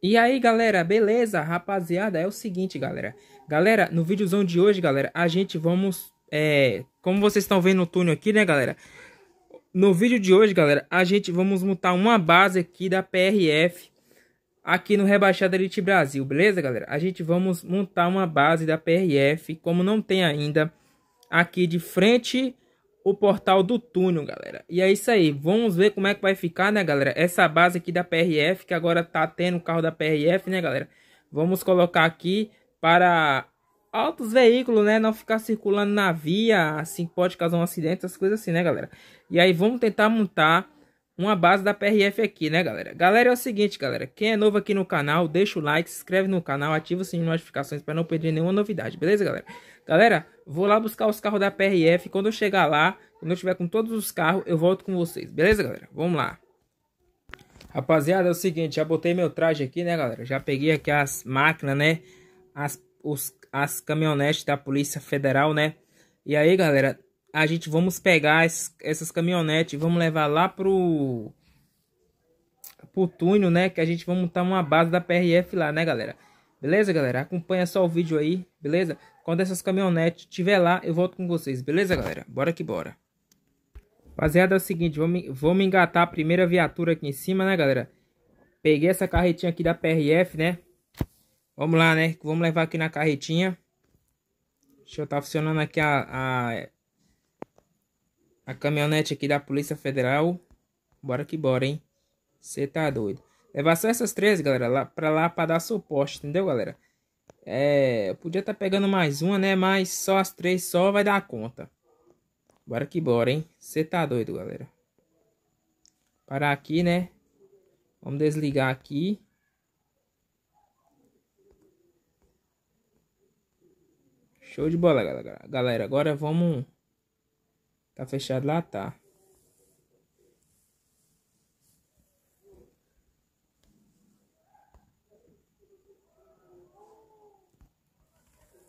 E aí, galera, beleza? Rapaziada, é o seguinte, galera. Galera, no videozão de hoje, galera, a gente vamos... É, como vocês estão vendo no túnel aqui, né, galera? No vídeo de hoje, galera, a gente vamos montar uma base aqui da PRF aqui no Rebaixada Elite Brasil, beleza, galera? A gente vamos montar uma base da PRF, como não tem ainda, aqui de frente o portal do túnel, galera. E é isso aí. Vamos ver como é que vai ficar, né, galera? Essa base aqui da PRF, que agora tá tendo o carro da PRF, né, galera? Vamos colocar aqui para altos veículos, né? Não ficar circulando na via, assim pode causar um acidente, essas coisas assim, né, galera? E aí vamos tentar montar uma base da PRF aqui, né, galera? Galera, é o seguinte, galera. Quem é novo aqui no canal, deixa o like, se inscreve no canal, ativa o sininho de notificações para não perder nenhuma novidade, beleza, galera? Galera, vou lá buscar os carros da PRF. Quando eu chegar lá, quando eu tiver com todos os carros, eu volto com vocês, beleza, galera? Vamos lá. Rapaziada, é o seguinte, já botei meu traje aqui, né, galera? Já peguei aqui as máquinas, né? As, os, as caminhonetes da Polícia Federal, né? E aí, galera, a gente vamos pegar essas caminhonetes e vamos levar lá pro pro túnel, né? Que a gente vai montar tá uma base da PRF lá, né, galera? Beleza, galera? Acompanha só o vídeo aí, beleza? Quando essas caminhonetes tiver lá, eu volto com vocês, beleza, galera? Bora que bora. Rapaziada, é o seguinte, vamos, vamos engatar a primeira viatura aqui em cima, né, galera? Peguei essa carretinha aqui da PRF, né? Vamos lá, né? Vamos levar aqui na carretinha. Deixa eu tá funcionando aqui a, a a caminhonete aqui da Polícia Federal. Bora que bora, hein? Você tá doido. Levar só essas três, galera, lá, pra lá pra dar suporte, entendeu, galera? É, eu podia estar tá pegando mais uma, né? Mas só as três só vai dar conta. Bora que bora, hein? Você tá doido, galera. Parar aqui, né? Vamos desligar aqui. Show de bola, galera. Galera, agora vamos... Tá fechado lá, tá.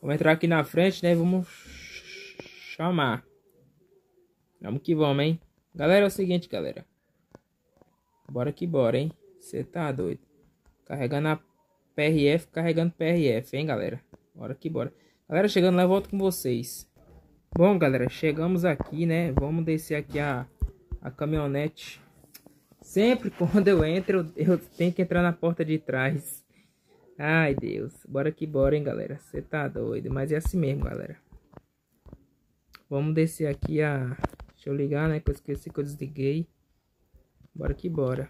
Vamos entrar aqui na frente, né? Vamos chamar. Vamos que vamos, hein? Galera, é o seguinte, galera. Bora que bora, hein? Você tá doido. Carregando a PRF, carregando PRF, hein, galera? Bora que bora. Galera, chegando lá, eu volto com vocês. Bom, galera, chegamos aqui, né? Vamos descer aqui a, a caminhonete. Sempre quando eu entro, eu, eu tenho que entrar na porta de trás. Ai, Deus. Bora que bora, hein, galera. Você tá doido. Mas é assim mesmo, galera. Vamos descer aqui a... Deixa eu ligar, né? Que eu esqueci que eu desliguei. Bora que bora.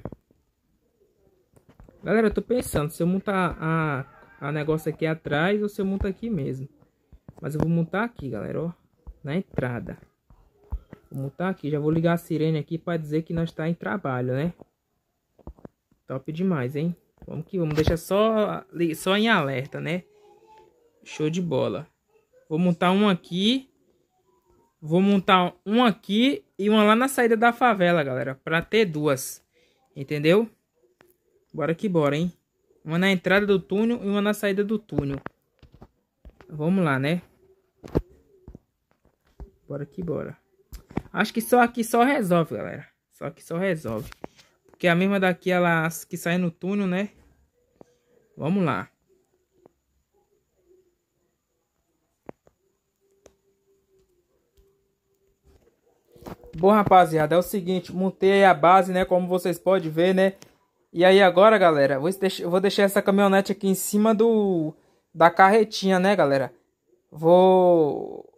Galera, eu tô pensando se eu montar a, a negócio aqui atrás ou se eu monto aqui mesmo. Mas eu vou montar aqui, galera, ó na entrada. Como tá aqui, já vou ligar a sirene aqui para dizer que nós está em trabalho, né? Top demais, hein? Vamos que vamos, deixa só, só em alerta, né? Show de bola. Vou montar um aqui. Vou montar um aqui e uma lá na saída da favela, galera. Pra ter duas. Entendeu? Bora que bora, hein? Uma na entrada do túnel e uma na saída do túnel. Vamos lá, né? Bora que bora. Acho que só aqui só resolve, galera. Só aqui só resolve. Porque a mesma daqui, ela que sai no túnel, né? Vamos lá. Bom, rapaziada, é o seguinte, montei a base, né, como vocês podem ver, né? E aí agora, galera, vou vou deixar essa caminhonete aqui em cima do da carretinha, né, galera? Vou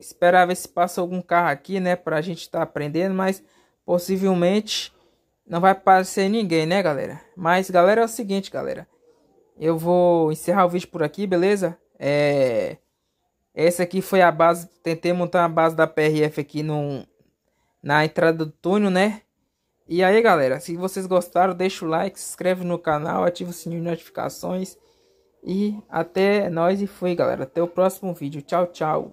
esperar ver se passa algum carro aqui, né? Pra gente estar tá aprendendo, mas possivelmente não vai aparecer ninguém, né, galera? Mas, galera, é o seguinte, galera. Eu vou encerrar o vídeo por aqui, beleza? É... Essa aqui foi a base, tentei montar a base da PRF aqui no... na entrada do túnel, né? E aí, galera, se vocês gostaram, deixa o like, se inscreve no canal, ativa o sininho de notificações. E até nós e fui, galera. Até o próximo vídeo. Tchau, tchau.